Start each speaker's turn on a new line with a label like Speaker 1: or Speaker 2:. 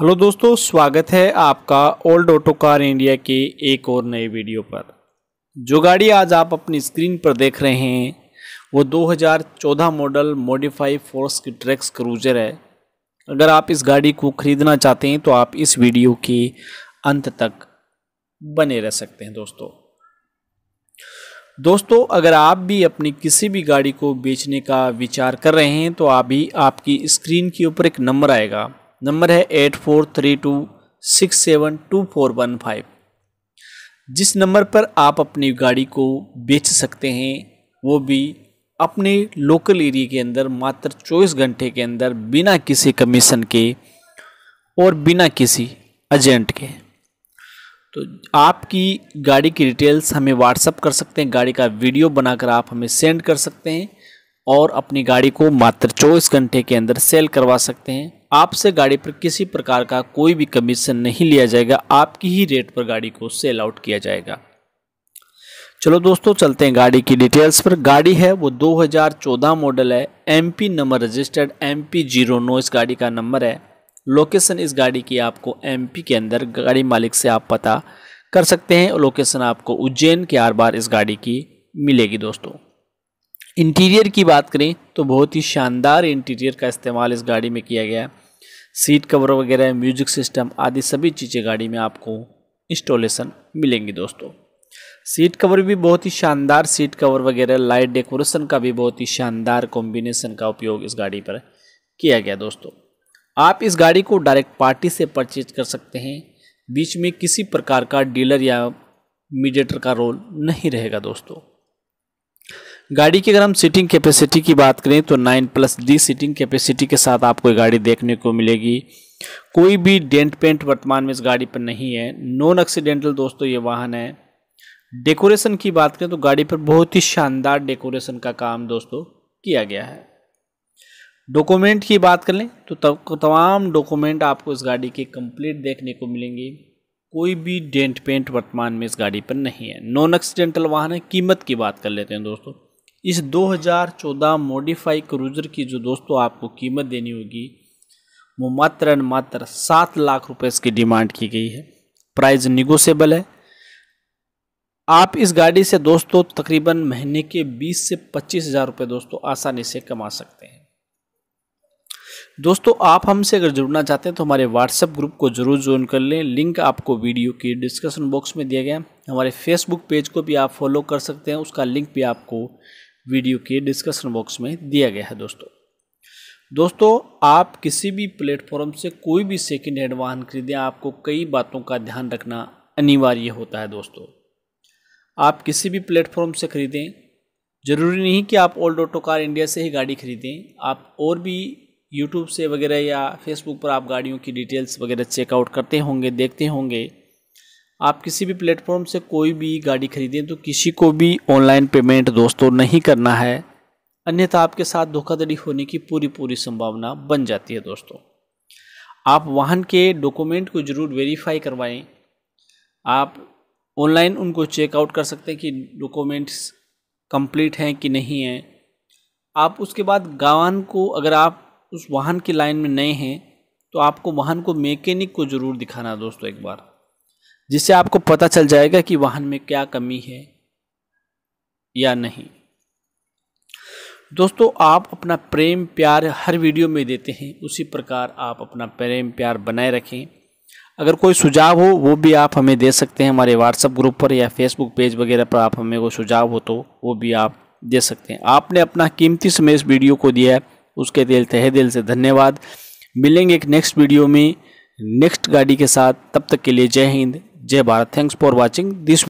Speaker 1: hello दोस्तों स्वागत है आपका ओल्ड ऑटो कार इंडिया के एक और नए वीडियो पर जो गाड़ी आज आप अपनी स्क्रीन पर देख रहे हैं वो 2014 मॉडल मॉडिफाई फोर्स की ट्रैक्स क्रूजर है अगर आप इस गाड़ी को ख़रीदना चाहते हैं तो आप इस वीडियो के अंत तक बने रह सकते हैं दोस्तों दोस्तों अगर आप भी अपनी किसी भी गाड़ी को बेचने का विचार कर रहे हैं तो अभी आपकी स्क्रीन के ऊपर एक नंबर आएगा नंबर है eight four three two six seven two four one five जिस नंबर पर आप अपनी गाड़ी को बेच सकते हैं वो भी अपने लोकल एरिया के अंदर मात्र चौबीस घंटे के अंदर बिना किसी कमीशन के और बिना किसी एजेंट के तो आपकी गाड़ी की डिटेल्स हमें व्हाट्सअप कर सकते हैं गाड़ी का वीडियो बनाकर आप हमें सेंड कर सकते हैं और अपनी गाड़ी को मात्र चौबीस घंटे के अंदर सेल करवा सकते हैं आपसे गाड़ी पर किसी प्रकार का कोई भी कमीशन नहीं लिया जाएगा आपकी ही रेट पर गाड़ी को सेल आउट किया जाएगा चलो दोस्तों चलते हैं गाड़ी की डिटेल्स पर गाड़ी है वो 2014 मॉडल है MP number registered M P zero no इस गाड़ी का नंबर है लोकेशन इस गाड़ी की आपको एमपी के अंदर गाड़ी मालिक से आप पता कर सकते हैं लोकेशन आपको उज्जैन के आर बार इस गाड़ी की मिलेगी दोस्तों इंटीरियर की बात करें तो बहुत ही शानदार इंटीरियर का इस्तेमाल इस गाड़ी में किया गया है सीट कवर वगैरह म्यूजिक सिस्टम आदि सभी चीज़ें गाड़ी में आपको इंस्टॉलेशन मिलेंगी दोस्तों सीट कवर भी बहुत ही शानदार सीट कवर वगैरह लाइट डेकोरेशन का भी बहुत ही शानदार कॉम्बिनेशन का उपयोग इस गाड़ी पर किया गया दोस्तों आप इस गाड़ी को डायरेक्ट पार्टी से परचेज कर सकते हैं बीच में किसी प्रकार का डीलर या मीडिएटर का रोल नहीं रहेगा दोस्तों गाड़ी की अगर हम सीटिंग कैपेसिटी की बात करें तो nine plus D seating capacity के साथ आपको गाड़ी देखने को मिलेगी कोई भी डेंट पेंट वर्तमान में इस गाड़ी पर नहीं है नॉन एक्सीडेंटल दोस्तों ये वाहन है डेकोरेशन की बात करें तो गाड़ी पर बहुत ही शानदार डेकोरेशन का काम दोस्तों किया गया है डॉक्यूमेंट की बात कर लें तो तमाम डॉक्यूमेंट आपको इस गाड़ी के कंप्लीट देखने को मिलेंगे कोई भी डेंट पेंट वर्तमान में इस गाड़ी पर नहीं है नॉन एक्सीडेंटल वाहन है कीमत की बात कर लेते हैं दोस्तों इस 2014 मॉडिफाई क्रूजर की जो दोस्तों आपको कीमत देनी होगी वो मात्र एंड मात्र सात लाख रुपए इसकी डिमांड की गई है प्राइस निगोसेबल है आप इस गाड़ी से दोस्तों तकरीबन महीने के 20 से पच्चीस हज़ार रुपये दोस्तों आसानी से कमा सकते हैं दोस्तों आप हमसे अगर जुड़ना चाहते हैं तो हमारे व्हाट्सएप ग्रुप को जरूर ज्वाइन कर लें लिंक आपको वीडियो के डिस्क्रिप्शन बॉक्स में दिया गया है हमारे फेसबुक पेज को भी आप फॉलो कर सकते हैं उसका लिंक भी आपको वीडियो के डिस्कशन बॉक्स में दिया गया है दोस्तों दोस्तों आप किसी भी प्लेटफॉर्म से कोई भी सेकेंड हैंड वाहन खरीदें आपको कई बातों का ध्यान रखना अनिवार्य होता है दोस्तों आप किसी भी प्लेटफॉर्म से खरीदें ज़रूरी नहीं कि आप ओल्ड ऑटो कार इंडिया से ही गाड़ी खरीदें आप और भी यूट्यूब से वगैरह या फेसबुक पर आप गाड़ियों की डिटेल्स वगैरह चेकआउट करते होंगे देखते होंगे आप किसी भी प्लेटफॉर्म से कोई भी गाड़ी खरीदें तो किसी को भी ऑनलाइन पेमेंट दोस्तों नहीं करना है अन्यथा आपके साथ धोखाधड़ी होने की पूरी पूरी संभावना बन जाती है दोस्तों आप वाहन के डॉक्यूमेंट को ज़रूर वेरीफाई करवाएं आप ऑनलाइन उनको चेकआउट कर सकते हैं कि डॉक्यूमेंट्स कंप्लीट हैं कि नहीं हैं आप उसके बाद वाहन को अगर आप उस वाहन की लाइन में नए हैं तो आपको वाहन को मैकेनिक को ज़रूर दिखाना दोस्तों एक बार जिससे आपको पता चल जाएगा कि वाहन में क्या कमी है या नहीं दोस्तों आप अपना प्रेम प्यार हर वीडियो में देते हैं उसी प्रकार आप अपना प्रेम प्यार बनाए रखें अगर कोई सुझाव हो वो भी आप हमें दे सकते हैं हमारे व्हाट्सएप ग्रुप पर या फेसबुक पेज वगैरह पर आप हमें कोई सुझाव हो तो वो भी आप दे सकते हैं आपने अपना कीमती समय इस वीडियो को दिया है उसके दिल तहे दिल से धन्यवाद मिलेंगे एक नेक्स्ट वीडियो में नेक्स्ट गाड़ी के साथ तब तक के लिए जय हिंद जय Bharat thanks for watching this